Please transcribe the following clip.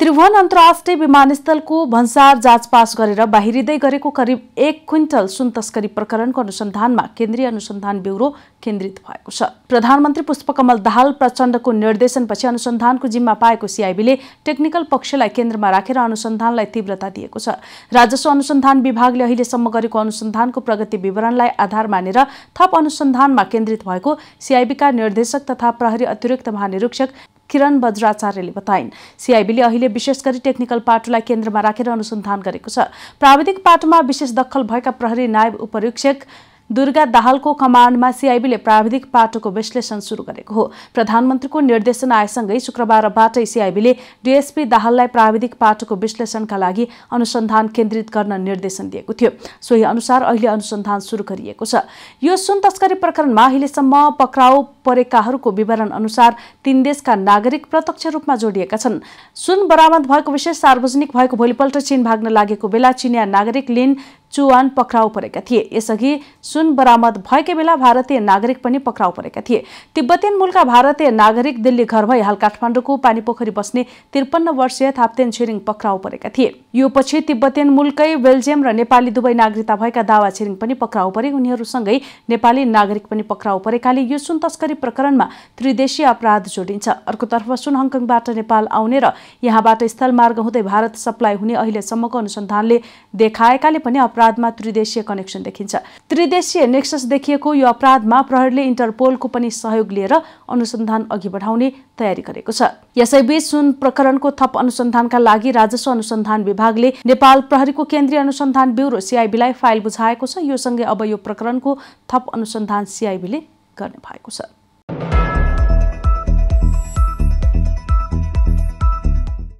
त्रिभुवन अन्तर्राष्ट्रिय विमानस्थलको भन्सार जाँच पास गरेर बाहिरिँदै गरेको करिब एक क्विन्टल सुन तस्करी प्रकरणको अनुसन्धानमा केन्द्रीय अनुसन्धान ब्युरो केन्द्रित भएको छ प्रधानमन्त्री पुष्पकमल दाहाल प्रचण्डको निर्देशनपछि अनुसन्धानको जिम्मा पाएको सिआइबीले टेक्निकल पक्षलाई केन्द्रमा राखेर अनुसन्धानलाई तीव्रता दिएको छ राजस्व अनुसन्धान विभागले अहिलेसम्म गरेको अनुसन्धानको प्रगति विवरणलाई आधार मानेर थप अनुसन्धानमा केन्द्रित भएको सिआइबीका निर्देशक तथा प्रहरी अतिरिक्त महानिरीक्षक किरण बज्राचार्यले बताइन् सिआइबीले अहिले विशेष गरी टेक्निकल पाटोलाई केन्द्रमा राखेर अनुसन्धान गरेको छ प्राविधिक पाटोमा विशेष दखल भएका प्रहरी नायब उपरीक्षक दुर्गा दाहालको कमान्डमा सिआइबीले प्राविधिक पाटोको विश्लेषण सुरु गरेको हो प्रधानमन्त्रीको निर्देशन आएसँगै शुक्रबारबाटै सिआइबीले डिएसपी दाहाललाई प्राविधिक पाटोको विश्लेषणका लागि अनुसन्धान केन्द्रित गर्न निर्देशन दिएको थियो सोही अनुसार अहिले अनुसन्धान सुरु गरिएको छ यो सुन तस्करी प्रकरणमा अहिलेसम्म पक्राउ परेकाहरूको विवरण अनुसार तीन देशका नागरिक प्रत्यक्ष रूपमा जोडिएका छन् सुन बरामद भएको विषय सार्वजनिक भएको भोलिपल्ट चीन भाग्न लागेको बेला चिनिया नागरिक लिन चुवान पक्राउ परेका थिए यसअघि सुन बरामद भएकै बेला भारतीय नागरिक पनि पक्राउ परेका थिए तिब्बतीयन मूलका भारतीय नागरिक दिल्ली घर भई हाल काठमाडौँको पानीपोखरी बस्ने त्रिपन्न वर्षीय थाप्तेन छिरिङ पक्राउ परेका थिए यो पछि तिब्बतेन मुलकै बेल्जियम र नेपाली दुवै नागरिकता भएका दावा छिरिङ पनि पक्राउ परे उनीहरूसँगै नेपाली नागरिक पनि पक्राउ परेकाले यो सुन तस्करी प्रकरणमा त्रिदेशीय अपराध जोडिन्छ अर्कोतर्फ सुन हङकङबाट नेपाल आउने र यहाँबाट स्थलमार्ग हुँदै भारत सप्लाई हुने अहिलेसम्मको अनुसन्धानले देखाएकाले पनि अपराधमा त्रिदेशीय कनेक्सन देखिन्छ त्रिदेशीय नेक्सस देखिएको यो अपराधमा प्रहरीले इन्टरपोलको पनि सहयोग लिएर अनुसन्धान अघि बढाउने तयारी गरेको छ यसैबीच सुन प्रकरणको थप अनुसन्धानका लागि राजस्व अनुसन्धान विभागले नेपाल प्रहरीको केन्द्रीय अनुसन्धान ब्युरो सिआइबीलाई फाइल बुझाएको छ यो सँगै अब यो प्रकरणको थप अनुसन्धान सिआइबीले गर्ने भएको छ